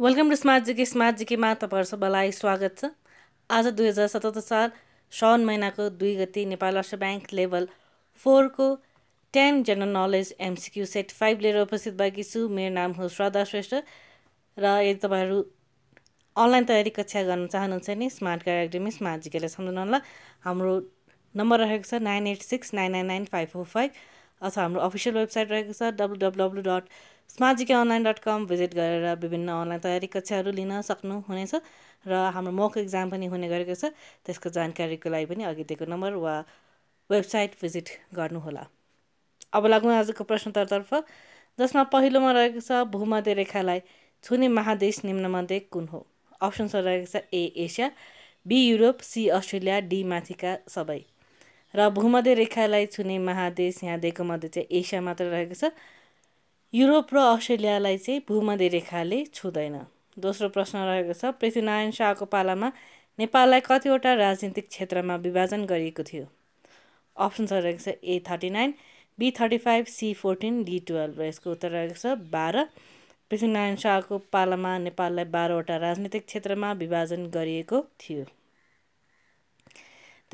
welcome to smart GK smart जिकेमा तपाईँहरू सबैलाई स्वागत छ आज दुई हजार सतहत्तर साल साउन महिनाको दुई गति नेपाल राष्ट्र ब्याङ्क लेभल फोरको ten general knowledge MCQ set five लिएर उपस्थित भएकी छु मेरो नाम हो श्रद्धा श्रेष्ठ र यदि तपाईँहरू अनलाइन तयारी कक्षा गर्न चाहनुहुन्छ भने स्मार्ट कार एकाडेमी स्मार्ट जिकेलाई होला हाम्रो नम्बर रहेको छ nine eight six nine nine nine five four five अथवा हाम्रो अफिसियल वेबसाइट रहेको छ डब्लु डब्लु डब्लु डट स्माजिका अनलाइन डट कम भिजिट गरेर विभिन्न अनलाइन तयारी कक्षाहरू लिन सक्नुहुनेछ र हाम्रो मक इक्जाम पनि हुने गरेको छ त्यसको जानकारीको लागि पनि अघि दिएको नम्बर वा वेबसाइट भिजिट गर्नुहोला अब लागौँ आजको प्रश्नोत्तरतर्फ जसमा पहिलोमा रहेको छ भूमध्य रेखालाई छुने महादेश निम्नमध्ये कुन हो अप्सन्सहरू रहेको छ A Asia B Europe C Australia D माथिका सबै र भूमध्य रेखालाई छुने महादेश यहाँ दिएको मध्ये चाहिँ एसिया मात्र रहेको छ युरोप र अस्ट्रेलियालाई चाहिँ भूमध्य रेखाले छुँदैन दोस्रो प्रश्न रहेको छ पृथ्वीनारायण शाहको पालामा नेपाललाई कतिवटा राजनीतिक क्षेत्रमा विभाजन गरिएको थियो अप्सन छ रहेको छ A thirty nine B thirty five C fourteen D twelve र यसको उत्तर रहेको छ बाह्र पृथ्वीनारायण शाहको पालामा नेपाललाई बाह्रवटा राजनीतिक क्षेत्रमा विभाजन गरिएको थियो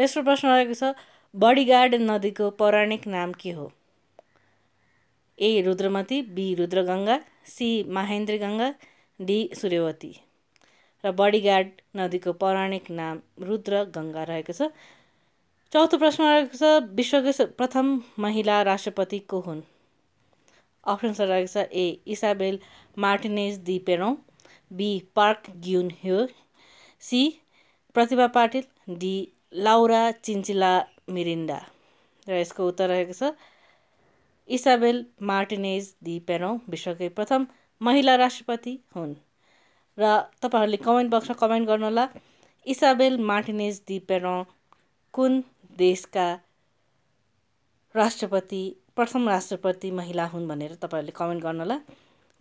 तेस्रो प्रश्न रहेको छ बडीगार्ड नदीको पौराणिक नाम के हो A Rudramati B Rudraganga C Mahendraganga D Suryavati र बडीगार्ड नदीको पौराणिक नाम रुद्रगङ्गा रहेको छ चौथो प्रश्न रहेको छ विश्वकै प्रथम महिला राष्ट्रपति को हुन् अप्सन रहेको छ A Isabel Martinez de Peron B Park Geun hye C Pratibha Patil D Laura Chinchilla Miranda र यसको उत्तर रहेको छ इसाबेल मार्टिनेज दि पेरोङ विश्वकै प्रथम महिला राष्ट्रपति हुन् र तपाईँहरूले कमेन्ट बक्समा कमेन्ट गर्नुहोला इसाबेल मार्टिनेज दि पेरोङ कुन देशका राष्ट्रपति प्रथम राष्ट्रपति महिला हुन् भनेर तपाईँहरूले कमेन्ट गर्नुहोला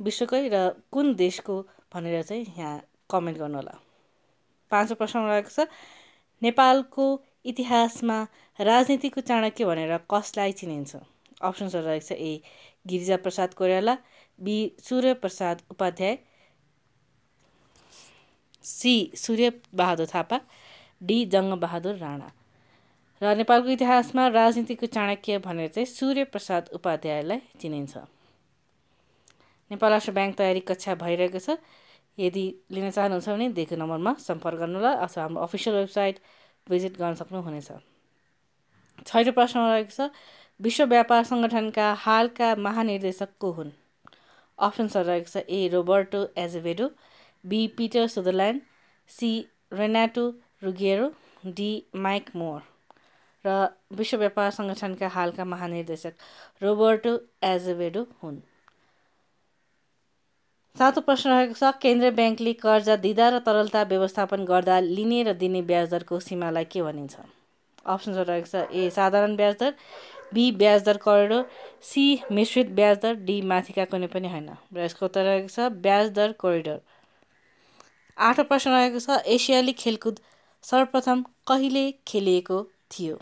विश्वकै र कुन देशको भनेर चाहिँ यहाँ कमेन्ट गर्नुहोला पाँचौँ प्रश्न रहेको छ नेपालको इतिहासमा राजनीतिको चाणक्य भनेर कसलाई चिनिन्छ अप्सन्सहरू रहेको छ A Girija Prasad Koirala B Surya Prasad Upadhyay C Surya Bahadur Thapa D Jang Bahadur Rana र नेपालको इतिहासमा राजनीतिको चाणक्य भनेर चाहिँ सूर्य प्रसाद उपाध्यायलाई चिनिन्छ नेपाल राष्ट्र ब्याङ्क तयारी कक्षा भइरहेको छ यदि लिन चाहनुहुन्छ भने दिएको नम्बरमा सम्पर्क गर्नुहोला अथवा हाम्रो अफिसियल वेबसाइट भिजिट गर्न सक्नुहुनेछ छैटो प्रश्न रहेको छ विश्व व्यापार सङ्गठनका हालका महानिर्देशक को हुन् अप्सन्सहरू रहेको छ A Roberto Azevedo B Peter Sutherland C Renato Ruggiero D Mike Moore र विश्व व्यापार सङ्गठनका हालका महानिर्देशक रोबर्टो एजेभेडो हुन् सातौँ प्रश्न रहेको छ केन्द्रीय ब्याङ्कले कर्जा दिँदा र तरलता व्यवस्थापन गर्दा लिने र दिने ब्याजदरको सीमालाई के भनिन्छ अप्सन्सहरू रहेको छ ए साधारण ब्याज दर बी ब्याज दर करेडो सी मिश्रित ब्याज दर डी माथिका कुनै पनि होइन र यसको उत्तर रहेको छ ब्याज दर कोरिडोर आठौँ प्रश्न रहेको छ एसियाली खेलकुद सर्वप्रथम कहिले खेलिएको थियो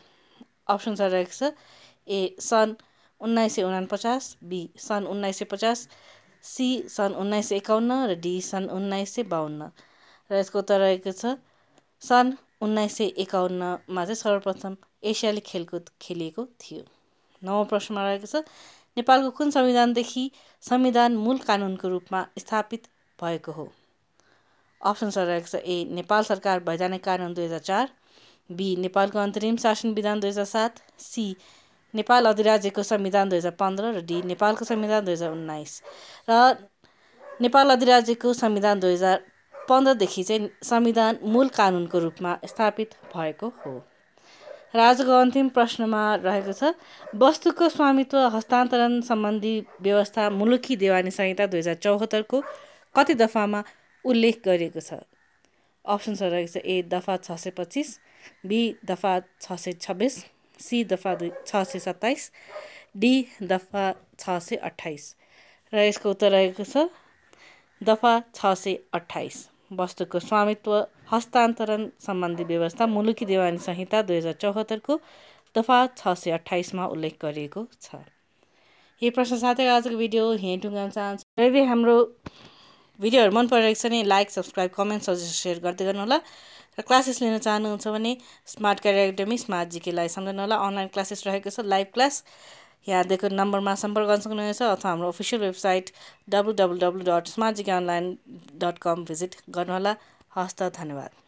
अप्सन्सहरू रहेको छ ए सन् उन्नाइस सय उनापचास बी सन् उन्नाइस सय पचास सी सन् उन्नाइस सय एकाउन्न र डी सन् उन्नाइस सय बाहन्न र यसको उत्तर रहेको छ सन् उन्नाइस सय एकाउन्नमा चाहिँ सर्वप्रथम एसियाली खेलकुद खेलिएको थियो नौ प्रश्नमा रहेको छ नेपालको कुन संविधानदेखि संविधान मूल कानुनको रूपमा स्थापित भएको हो अप्सन्सहरू रहेको छ ए नेपाल सरकार वैधानिक कानुन दुई हजार चार बी नेपालको अन्तरिम शासन विधान दुई हजार सात सी नेपाल अधिराज्यको संविधान दुई हजार पन्ध्र र डी नेपालको संविधान दुई हजार उन्नाइस र नेपाल अधिराज्यको संविधान दुई हजार पन्ध्रदेखि चाहिँ संविधान मूल कानुनको रूपमा स्थापित भएको हो र आजको अन्तिम प्रश्नमा रहेको छ वस्तुको स्वामित्व हस्तान्तरण सम्बन्धी व्यवस्था मुलुकी देवानी संहिता दुई हजार चौहत्तरको कति दफामा उल्लेख गरिएको छ अप्सन्सहरू रहेको छ ए दफा छ सय पच्चिस बी दफा छ सय छब्बिस सी दफा दुई छ सय सत्ताइस डी दफा छ सय अठाइस र यसको उत्तर रहेको छ दफा छ सय अठाइस वस्तुको स्वामित्व हस्तान्तरण सम्बन्धी व्यवस्था मुलुकी देवानी संहिता दुई हजार चौहत्तरको दफा छ सय अठाइसमा उल्लेख गरिएको छ यही प्रश्न साथै आजको भिडियो यहीँ टुङ्गाउन चाहन्छु यदि हाम्रो भिडियोहरू मन परिरहेको छ भने like subscribe comment suggest share गर्दै गर्नुहोला र क्लासेस लिन चाहनुहुन्छ भने स्मार्ट क्यारियर एकाडेमी स्मार्ट जिकेलाई होला अनलाइन क्लासेस रहेको छ लाइभ क्लास यहाँ दिएको नम्बरमा सम्पर्क गर्न सक्नुहुनेछ अथवा हाम्रो official website W W W dot smart online dot com visit गर्नुहोला हस्त धन्यवाद